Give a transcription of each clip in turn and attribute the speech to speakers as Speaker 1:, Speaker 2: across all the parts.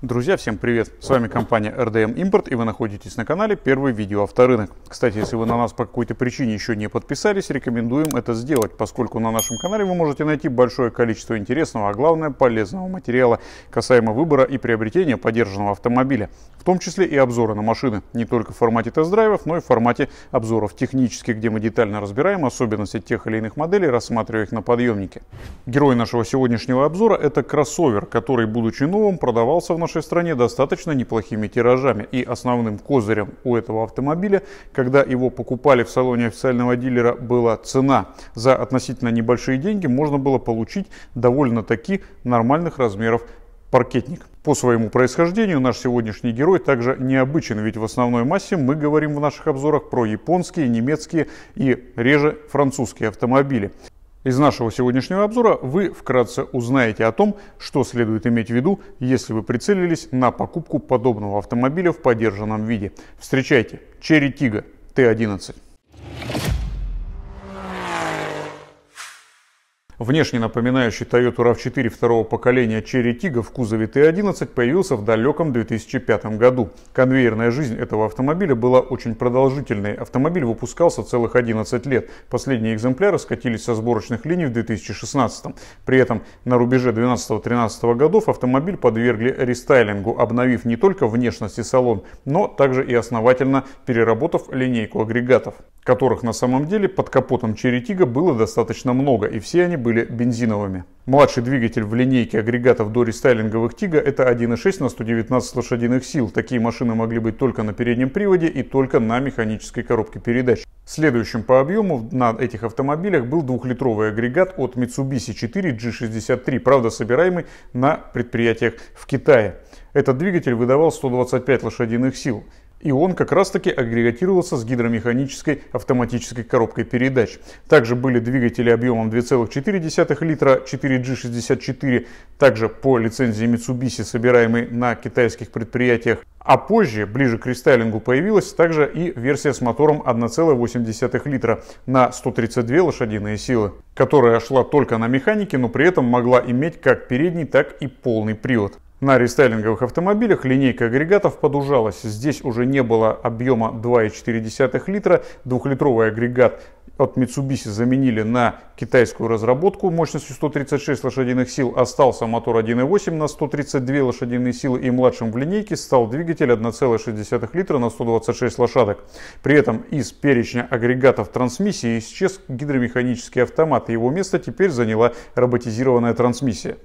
Speaker 1: Друзья, всем привет! С вами компания RDM Import и вы находитесь на канале Первый видео авторынок. Кстати, если вы на нас по какой-то причине еще не подписались, рекомендуем это сделать, поскольку на нашем канале вы можете найти большое количество интересного, а главное полезного материала касаемо выбора и приобретения поддержанного автомобиля, в том числе и обзоры на машины, не только в формате тест-драйвов, но и в формате обзоров технических, где мы детально разбираем особенности тех или иных моделей, рассматривая их на подъемнике. Герой нашего сегодняшнего обзора это кроссовер, который, будучи новым, продавался в нашем нашей стране достаточно неплохими тиражами. И основным козырем у этого автомобиля, когда его покупали в салоне официального дилера, была цена. За относительно небольшие деньги можно было получить довольно-таки нормальных размеров паркетник. По своему происхождению наш сегодняшний герой также необычен, ведь в основной массе мы говорим в наших обзорах про японские, немецкие и реже французские автомобили. Из нашего сегодняшнего обзора вы вкратце узнаете о том, что следует иметь в виду, если вы прицелились на покупку подобного автомобиля в подержанном виде. Встречайте, Cherry Tiggo T11. Внешне напоминающий Toyota RAV4 второго поколения Cherry Tiggo в кузове T11 появился в далеком 2005 году. Конвейерная жизнь этого автомобиля была очень продолжительной. Автомобиль выпускался целых 11 лет. Последние экземпляры скатились со сборочных линий в 2016. При этом на рубеже 12-13 годов автомобиль подвергли рестайлингу, обновив не только внешность и салон, но также и основательно переработав линейку агрегатов которых на самом деле под капотом Черетига было достаточно много, и все они были бензиновыми. Младший двигатель в линейке агрегатов до рестайлинговых Тига это 1.6 на 119 лошадиных сил. Такие машины могли быть только на переднем приводе и только на механической коробке передач. Следующим по объему на этих автомобилях был двухлитровый агрегат от Mitsubishi 4 G63, правда собираемый на предприятиях в Китае. Этот двигатель выдавал 125 лошадиных сил и он как раз-таки агрегатировался с гидромеханической автоматической коробкой передач. Также были двигатели объемом 2,4 литра 4G64, также по лицензии Mitsubishi, собираемой на китайских предприятиях. А позже, ближе к рестайлингу, появилась также и версия с мотором 1,8 литра на 132 лошадиные силы, которая шла только на механике, но при этом могла иметь как передний, так и полный привод. На рестайлинговых автомобилях линейка агрегатов подужалась. Здесь уже не было объема 2,4 литра. Двухлитровый агрегат от Mitsubishi заменили на китайскую разработку мощностью 136 лошадиных сил. Остался мотор 1.8 на 132 лошадиные силы и младшим в линейке стал двигатель 1,6 литра на 126 лошадок. При этом из перечня агрегатов трансмиссии исчез гидромеханический автомат. Его место теперь заняла роботизированная трансмиссия.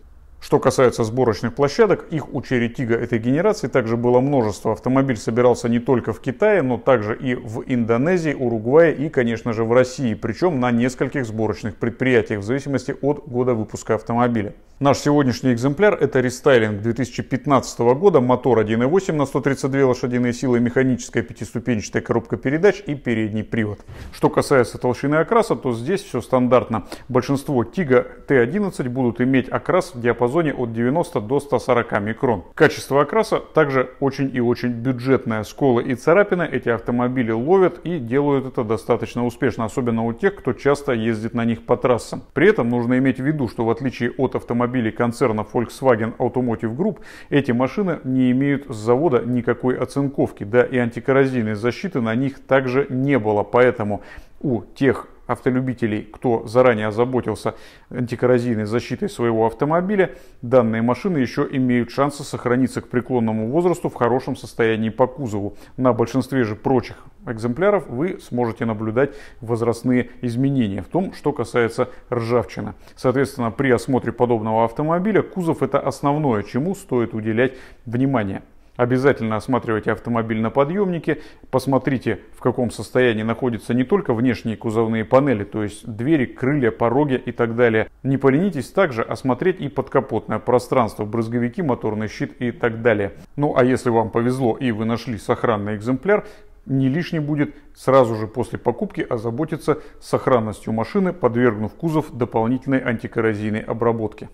Speaker 1: Что касается сборочных площадок, их у Черри Тига этой генерации также было множество. Автомобиль собирался не только в Китае, но также и в Индонезии, Уругвае и, конечно же, в России, причем на нескольких сборочных предприятиях в зависимости от года выпуска автомобиля. Наш сегодняшний экземпляр это рестайлинг 2015 года, мотор 1.8 на 132 лошадиные силы, механическая пятиступенчатая коробка передач и передний привод. Что касается толщины окраса, то здесь все стандартно. Большинство Тига Т11 будут иметь окрас в диапазоне диапазоне от 90 до 140 микрон. Качество окраса также очень и очень бюджетное. Сколы и царапины эти автомобили ловят и делают это достаточно успешно, особенно у тех, кто часто ездит на них по трассам. При этом нужно иметь в виду, что в отличие от автомобилей концерна Volkswagen Automotive Group, эти машины не имеют с завода никакой оцинковки, да и антикоррозийной защиты на них также не было, поэтому у тех автолюбителей, кто заранее озаботился антикоррозийной защитой своего автомобиля, данные машины еще имеют шансы сохраниться к преклонному возрасту в хорошем состоянии по кузову. На большинстве же прочих экземпляров вы сможете наблюдать возрастные изменения в том, что касается ржавчины. Соответственно, при осмотре подобного автомобиля кузов это основное, чему стоит уделять внимание. Обязательно осматривайте автомобиль на подъемнике, посмотрите в каком состоянии находятся не только внешние кузовные панели, то есть двери, крылья, пороги и так далее. Не поленитесь также осмотреть и подкапотное пространство, брызговики, моторный щит и так далее. Ну а если вам повезло и вы нашли сохранный экземпляр, не лишне будет сразу же после покупки озаботиться сохранностью машины, подвергнув кузов дополнительной антикоррозийной обработке.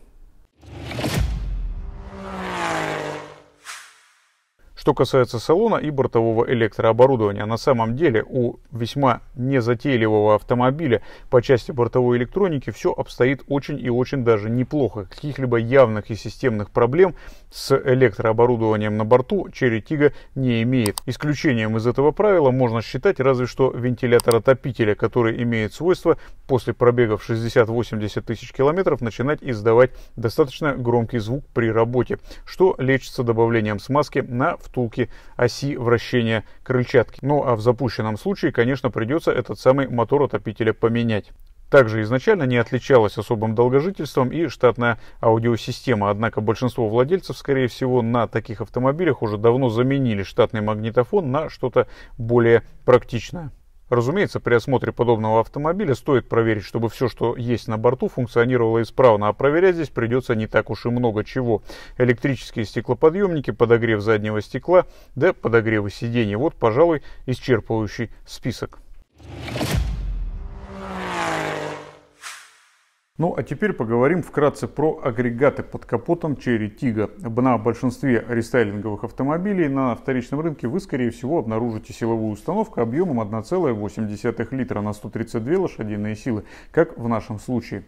Speaker 1: Что касается салона и бортового электрооборудования, на самом деле у весьма незатейливого автомобиля по части бортовой электроники все обстоит очень и очень даже неплохо. Каких-либо явных и системных проблем с электрооборудованием на борту Черетига не имеет. Исключением из этого правила можно считать разве что вентилятор отопителя, который имеет свойство после пробегов 60-80 тысяч километров начинать издавать достаточно громкий звук при работе, что лечится добавлением смазки на второй втулки оси вращения крыльчатки. Ну а в запущенном случае, конечно, придется этот самый мотор отопителя поменять. Также изначально не отличалась особым долгожительством и штатная аудиосистема, однако большинство владельцев, скорее всего, на таких автомобилях уже давно заменили штатный магнитофон на что-то более практичное. Разумеется, при осмотре подобного автомобиля стоит проверить, чтобы все, что есть на борту, функционировало исправно, а проверять здесь придется не так уж и много чего. Электрические стеклоподъемники, подогрев заднего стекла, да подогревы сидений. Вот, пожалуй, исчерпывающий список. Thank you Ну а теперь поговорим вкратце про агрегаты под капотом Cherry Tiggo. На большинстве рестайлинговых автомобилей на вторичном рынке вы скорее всего обнаружите силовую установку объемом 1,8 литра на 132 лошадиные силы, как в нашем случае.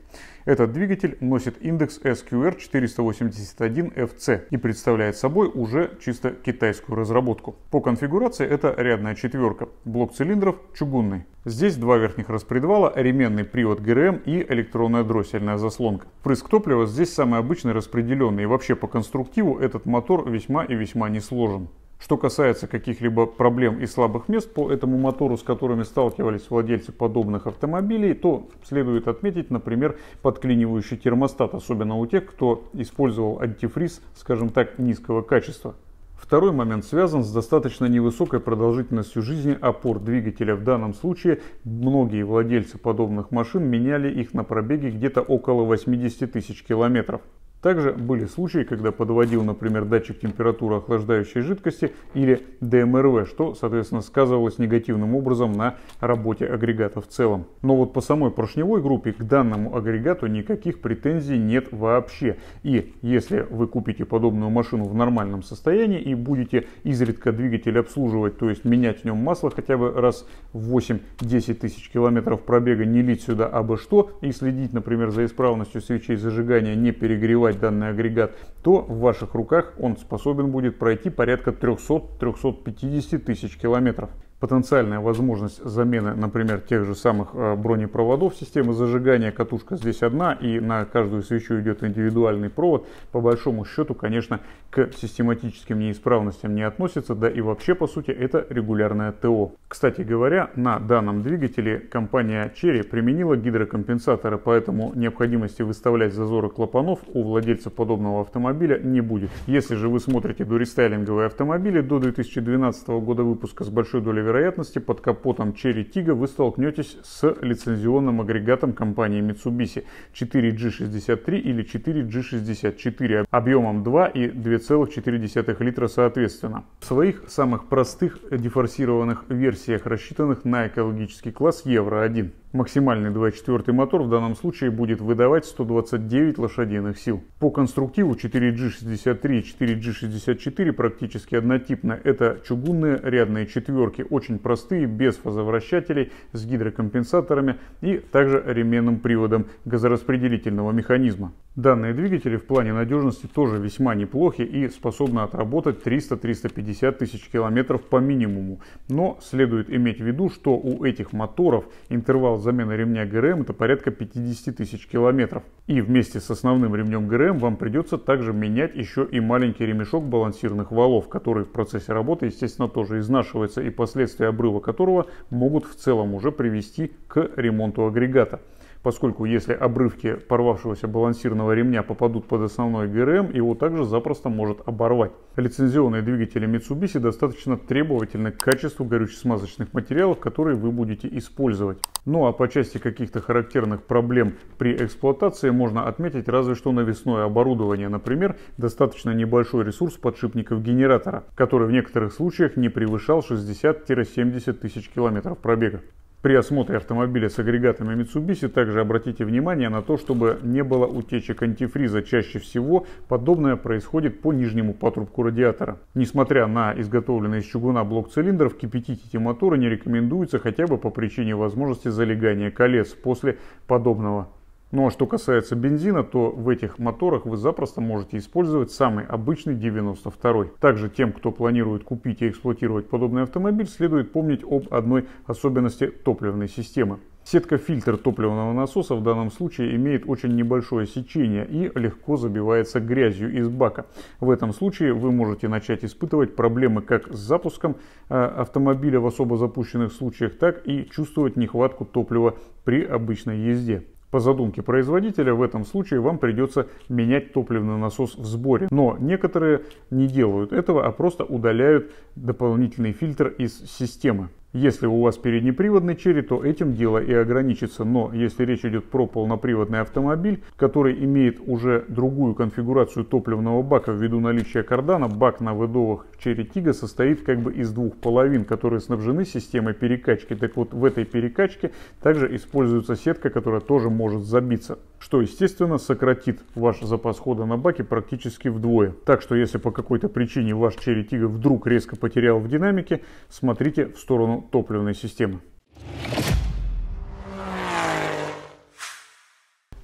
Speaker 1: Этот двигатель носит индекс SQR481FC и представляет собой уже чисто китайскую разработку. По конфигурации это рядная четверка, блок цилиндров чугунный. Здесь два верхних распредвала, ременный привод ГРМ эм и электронная дроссельная заслонка. Впрыск топлива здесь самый обычный распределенный и вообще по конструктиву этот мотор весьма и весьма несложен. Что касается каких-либо проблем и слабых мест по этому мотору, с которыми сталкивались владельцы подобных автомобилей, то следует отметить, например, подклинивающий термостат, особенно у тех, кто использовал антифриз, скажем так, низкого качества. Второй момент связан с достаточно невысокой продолжительностью жизни опор двигателя. В данном случае многие владельцы подобных машин меняли их на пробеге где-то около 80 тысяч километров. Также были случаи, когда подводил, например, датчик температуры охлаждающей жидкости или ДМРВ, что, соответственно, сказывалось негативным образом на работе агрегата в целом. Но вот по самой поршневой группе к данному агрегату никаких претензий нет вообще. И если вы купите подобную машину в нормальном состоянии и будете изредка двигатель обслуживать, то есть менять в нем масло хотя бы раз в 8-10 тысяч километров пробега, не лить сюда абы что и следить, например, за исправностью свечей зажигания, не перегревать сдавать данный агрегат, то в ваших руках он способен будет пройти порядка 300-350 тысяч километров потенциальная возможность замены, например, тех же самых э, бронепроводов системы зажигания. Катушка здесь одна, и на каждую свечу идет индивидуальный провод. По большому счету, конечно, к систематическим неисправностям не относится, да и вообще, по сути, это регулярное ТО. Кстати говоря, на данном двигателе компания Cherry применила гидрокомпенсаторы, поэтому необходимости выставлять зазоры клапанов у владельца подобного автомобиля не будет. Если же вы смотрите дорестайлинговые автомобили до 2012 года выпуска с большой долей вероятности под капотом Cherry Tiggo вы столкнетесь с лицензионным агрегатом компании Mitsubishi 4G63 или 4G64 объемом 2 и 2,4 литра соответственно. В своих самых простых дефорсированных версиях, рассчитанных на экологический класс Евро 1. Максимальный 2.4 мотор в данном случае будет выдавать 129 лошадиных сил. По конструктиву 4G63 и 4G64 практически однотипны. Это чугунные рядные четверки, очень простые, без фазовращателей, с гидрокомпенсаторами и также ременным приводом газораспределительного механизма. Данные двигатели в плане надежности тоже весьма неплохи и способны отработать 300-350 тысяч километров по минимуму. Но следует иметь в виду, что у этих моторов интервал замена ремня ГРМ это порядка 50 тысяч километров. И вместе с основным ремнем ГРМ вам придется также менять еще и маленький ремешок балансирных валов, который в процессе работы, естественно, тоже изнашивается и последствия обрыва которого могут в целом уже привести к ремонту агрегата поскольку если обрывки порвавшегося балансирного ремня попадут под основной ГРМ, его также запросто может оборвать. Лицензионные двигатели Mitsubishi достаточно требовательны к качеству горюче-смазочных материалов, которые вы будете использовать. Ну а по части каких-то характерных проблем при эксплуатации можно отметить разве что навесное оборудование, например, достаточно небольшой ресурс подшипников генератора, который в некоторых случаях не превышал 60-70 тысяч километров пробега. При осмотре автомобиля с агрегатами Mitsubishi также обратите внимание на то, чтобы не было утечек антифриза. Чаще всего подобное происходит по нижнему патрубку радиатора. Несмотря на изготовленный из чугуна блок цилиндров, кипятить эти моторы не рекомендуется хотя бы по причине возможности залегания колец после подобного ну а что касается бензина, то в этих моторах вы запросто можете использовать самый обычный 92. Также тем, кто планирует купить и эксплуатировать подобный автомобиль, следует помнить об одной особенности топливной системы. Сетка фильтр топливного насоса в данном случае имеет очень небольшое сечение и легко забивается грязью из бака. В этом случае вы можете начать испытывать проблемы как с запуском э, автомобиля в особо запущенных случаях, так и чувствовать нехватку топлива при обычной езде. По задумке производителя в этом случае вам придется менять топливный насос в сборе. Но некоторые не делают этого, а просто удаляют дополнительный фильтр из системы. Если у вас переднеприводный черри, то этим дело и ограничится. Но если речь идет про полноприводный автомобиль, который имеет уже другую конфигурацию топливного бака ввиду наличия кардана, бак на выдовах черри Тига состоит как бы из двух половин, которые снабжены системой перекачки. Так вот в этой перекачке также используется сетка, которая тоже может забиться. Что естественно сократит ваш запас хода на баке практически вдвое. Так что если по какой-то причине ваш черри Тига вдруг резко потерял в динамике, смотрите в сторону систему топливной системы.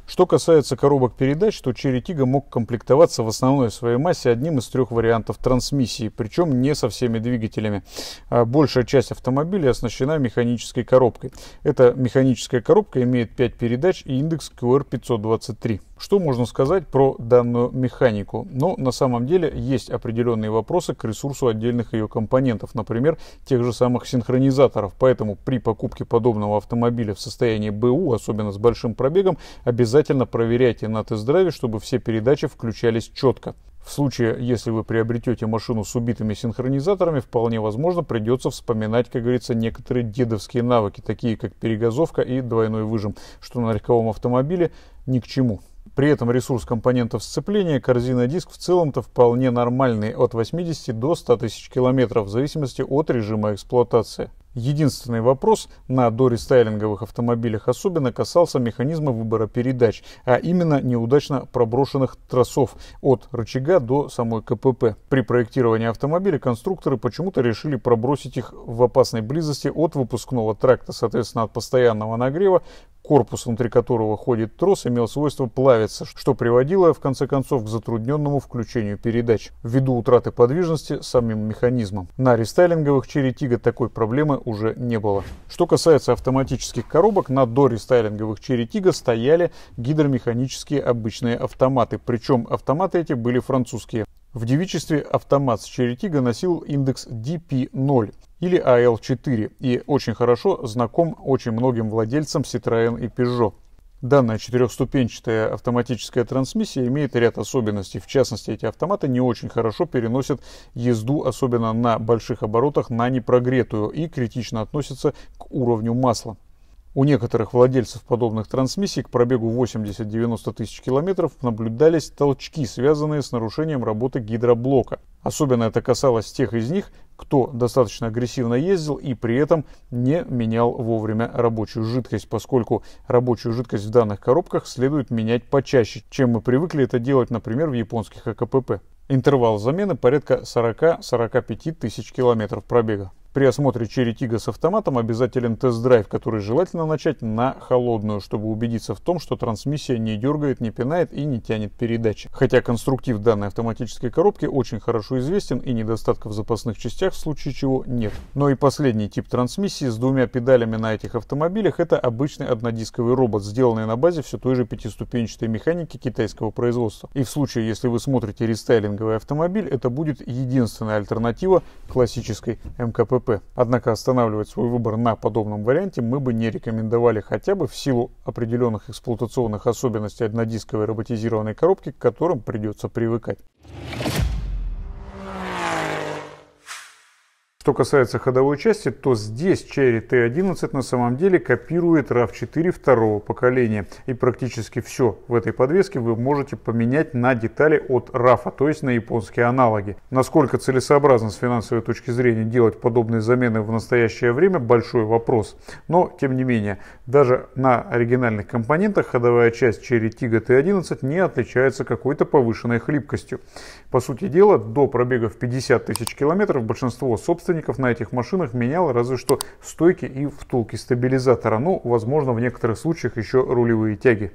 Speaker 1: Что касается коробок передач, то Черетига мог комплектоваться в основной своей массе одним из трех вариантов трансмиссии, причем не со всеми двигателями. А большая часть автомобиля оснащена механической коробкой. Эта механическая коробка имеет 5 передач и индекс QR523. Что можно сказать про данную механику? Но ну, на самом деле есть определенные вопросы к ресурсу отдельных ее компонентов, например, тех же самых синхронизаторов. Поэтому при покупке подобного автомобиля в состоянии БУ, особенно с большим пробегом, обязательно проверяйте на тест-драйве, чтобы все передачи включались четко. В случае, если вы приобретете машину с убитыми синхронизаторами, вполне возможно придется вспоминать, как говорится, некоторые дедовские навыки, такие как перегазовка и двойной выжим, что на легковом автомобиле ни к чему. При этом ресурс компонентов сцепления корзина диск в целом-то вполне нормальный от 80 до 100 тысяч километров в зависимости от режима эксплуатации. Единственный вопрос на дорестайлинговых автомобилях особенно касался механизма выбора передач, а именно неудачно проброшенных тросов от рычага до самой КПП. При проектировании автомобиля конструкторы почему-то решили пробросить их в опасной близости от выпускного тракта, соответственно от постоянного нагрева корпус, внутри которого ходит трос, имел свойство плавиться, что приводило, в конце концов, к затрудненному включению передач ввиду утраты подвижности самим механизмом. На рестайлинговых Cherry Tiggo такой проблемы уже не было. Что касается автоматических коробок, на дорестайлинговых Cherry Tiggo стояли гидромеханические обычные автоматы, причем автоматы эти были французские. В девичестве автомат с Черетига носил индекс DP0 или AL4 а и очень хорошо знаком очень многим владельцам Citroën и Peugeot. Данная четырехступенчатая автоматическая трансмиссия имеет ряд особенностей. В частности, эти автоматы не очень хорошо переносят езду, особенно на больших оборотах, на непрогретую и критично относятся к уровню масла. У некоторых владельцев подобных трансмиссий к пробегу 80-90 тысяч километров наблюдались толчки, связанные с нарушением работы гидроблока. Особенно это касалось тех из них, кто достаточно агрессивно ездил и при этом не менял вовремя рабочую жидкость, поскольку рабочую жидкость в данных коробках следует менять почаще, чем мы привыкли это делать, например, в японских АКПП. Интервал замены порядка 40-45 тысяч километров пробега. При осмотре Cherry Tiggo с автоматом обязателен тест-драйв, который желательно начать на холодную, чтобы убедиться в том, что трансмиссия не дергает, не пинает и не тянет передачи. Хотя конструктив данной автоматической коробки очень хорошо известен и недостатков в запасных частях в случае чего нет. Но и последний тип трансмиссии с двумя педалями на этих автомобилях это обычный однодисковый робот, сделанный на базе все той же пятиступенчатой механики китайского производства. И в случае, если вы смотрите рестайлинговый автомобиль, это будет единственная альтернатива классической МКПП. КПП. Однако останавливать свой выбор на подобном варианте мы бы не рекомендовали хотя бы в силу определенных эксплуатационных особенностей однодисковой роботизированной коробки, к которым придется привыкать. Что касается ходовой части, то здесь Cherry T11 на самом деле копирует RAV4 второго поколения. И практически все в этой подвеске вы можете поменять на детали от RAV, то есть на японские аналоги. Насколько целесообразно с финансовой точки зрения делать подобные замены в настоящее время – большой вопрос. Но, тем не менее, даже на оригинальных компонентах ходовая часть Cherry Tiggo T11 не отличается какой-то повышенной хлипкостью. По сути дела, до пробега в 50 тысяч километров большинство собственников на этих машинах меняло разве что стойки и втулки стабилизатора, ну, возможно, в некоторых случаях еще рулевые тяги.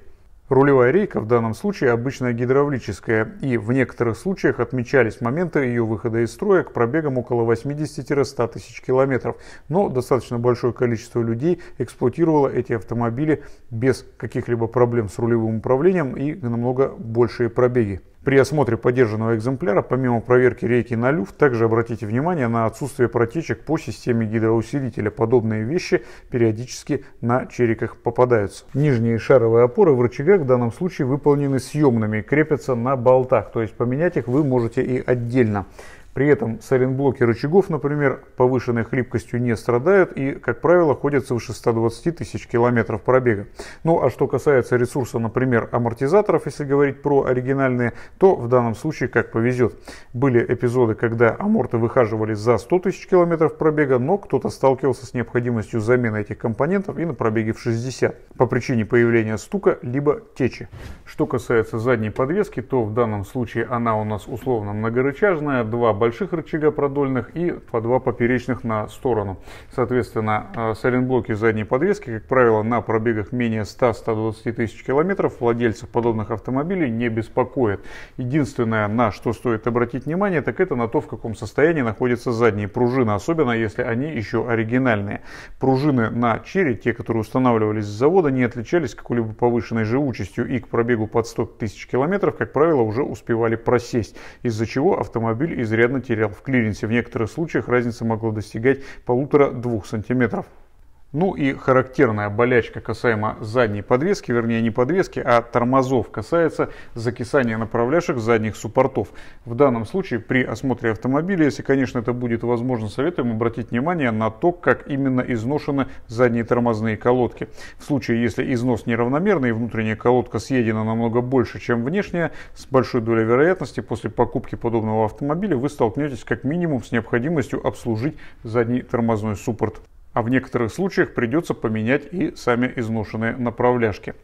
Speaker 1: Рулевая рейка в данном случае обычно гидравлическая, и в некоторых случаях отмечались моменты ее выхода из строя к пробегам около 80-100 тысяч километров, но достаточно большое количество людей эксплуатировало эти автомобили без каких-либо проблем с рулевым управлением и намного большие пробеги. При осмотре подержанного экземпляра, помимо проверки рейки на люфт, также обратите внимание на отсутствие протечек по системе гидроусилителя. Подобные вещи периодически на чериках попадаются. Нижние шаровые опоры в рычагах в данном случае выполнены съемными крепятся на болтах, то есть поменять их вы можете и отдельно. При этом сайлентблоки рычагов, например, повышенной хлипкостью не страдают и, как правило, ходят свыше 120 тысяч километров пробега. Ну а что касается ресурса, например, амортизаторов, если говорить про оригинальные, то в данном случае как повезет. Были эпизоды, когда аморты выхаживали за 100 тысяч километров пробега, но кто-то сталкивался с необходимостью замены этих компонентов и на пробеге в 60 по причине появления стука либо течи. Что касается задней подвески, то в данном случае она у нас условно многорычажная, два больших рычага продольных и по два поперечных на сторону. Соответственно, э, сайлентблоки задней подвески, как правило, на пробегах менее 100-120 тысяч километров владельцев подобных автомобилей не беспокоит. Единственное, на что стоит обратить внимание, так это на то, в каком состоянии находятся задние пружины, особенно если они еще оригинальные. Пружины на черри, те, которые устанавливались с завода, не отличались какой-либо повышенной живучестью и к пробегу под 100 тысяч километров, как правило, уже успевали просесть, из-за чего автомобиль изрядно регулярно терял. В клиренсе в некоторых случаях разница могла достигать полутора-двух сантиметров. Ну и характерная болячка касаемо задней подвески, вернее не подвески, а тормозов касается закисания направляшек задних суппортов. В данном случае при осмотре автомобиля, если конечно это будет возможно, советуем обратить внимание на то, как именно изношены задние тормозные колодки. В случае, если износ неравномерный и внутренняя колодка съедена намного больше, чем внешняя, с большой долей вероятности после покупки подобного автомобиля вы столкнетесь как минимум с необходимостью обслужить задний тормозной суппорт а в некоторых случаях придется поменять и сами изношенные направляшки.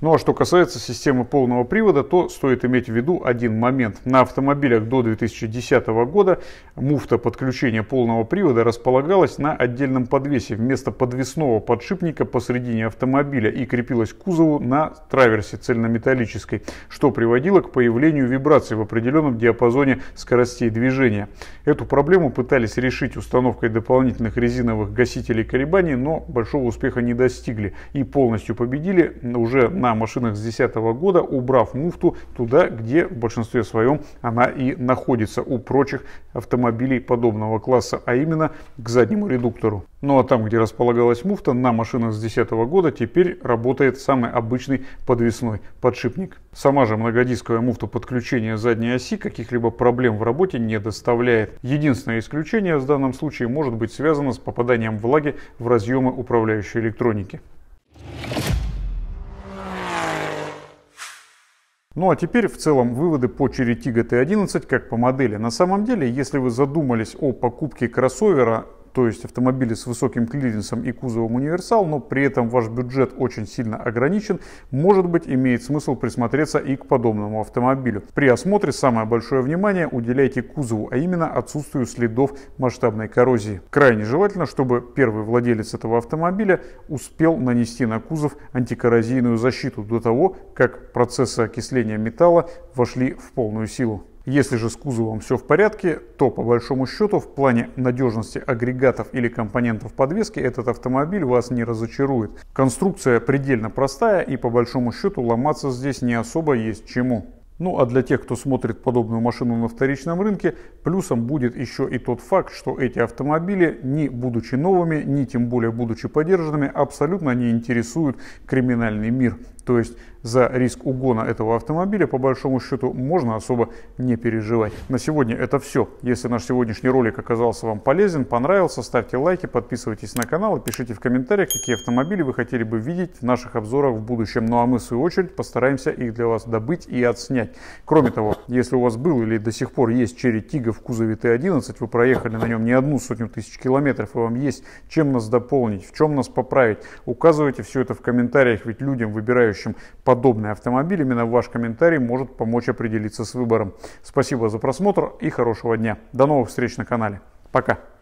Speaker 1: Ну а что касается системы полного привода, то стоит иметь в виду один момент. На автомобилях до 2010 года муфта подключения полного привода располагалась на отдельном подвесе вместо подвесного подшипника посредине автомобиля и крепилась к кузову на траверсе цельнометаллической, что приводило к появлению вибраций в определенном диапазоне скоростей движения. Эту проблему пытались решить установкой дополнительных резиновых гасителей преодолели колебания, но большого успеха не достигли и полностью победили уже на машинах с 2010 года, убрав муфту туда, где в большинстве своем она и находится у прочих автомобилей подобного класса, а именно к заднему редуктору. Ну а там, где располагалась муфта, на машинах с 2010 года теперь работает самый обычный подвесной подшипник. Сама же многодисковая муфта подключения задней оси каких-либо проблем в работе не доставляет. Единственное исключение в данном случае может быть связано с попаданием влаги в разъемы управляющей электроники. Ну а теперь в целом выводы по Черетига Т11 как по модели. На самом деле, если вы задумались о покупке кроссовера, то есть автомобили с высоким клиренсом и кузовом универсал, но при этом ваш бюджет очень сильно ограничен, может быть имеет смысл присмотреться и к подобному автомобилю. При осмотре самое большое внимание уделяйте кузову, а именно отсутствию следов масштабной коррозии. Крайне желательно, чтобы первый владелец этого автомобиля успел нанести на кузов антикоррозийную защиту до того, как процессы окисления металла вошли в полную силу. Если же с кузовом все в порядке, то по большому счету в плане надежности агрегатов или компонентов подвески этот автомобиль вас не разочарует. Конструкция предельно простая и по большому счету ломаться здесь не особо есть чему. Ну а для тех, кто смотрит подобную машину на вторичном рынке, плюсом будет еще и тот факт, что эти автомобили, не будучи новыми, ни тем более будучи подержанными, абсолютно не интересуют криминальный мир. То есть за риск угона этого автомобиля, по большому счету, можно особо не переживать. На сегодня это все. Если наш сегодняшний ролик оказался вам полезен, понравился, ставьте лайки, подписывайтесь на канал и пишите в комментариях, какие автомобили вы хотели бы видеть в наших обзорах в будущем. Ну а мы, в свою очередь, постараемся их для вас добыть и отснять. Кроме того, если у вас был или до сих пор есть Черри Тига в кузове Т-11, вы проехали на нем не одну сотню тысяч километров, и вам есть чем нас дополнить, в чем нас поправить, указывайте все это в комментариях, ведь людям, выбирающим подобный автомобиль. Именно ваш комментарий может помочь определиться с выбором. Спасибо за просмотр и хорошего дня. До новых встреч на канале. Пока.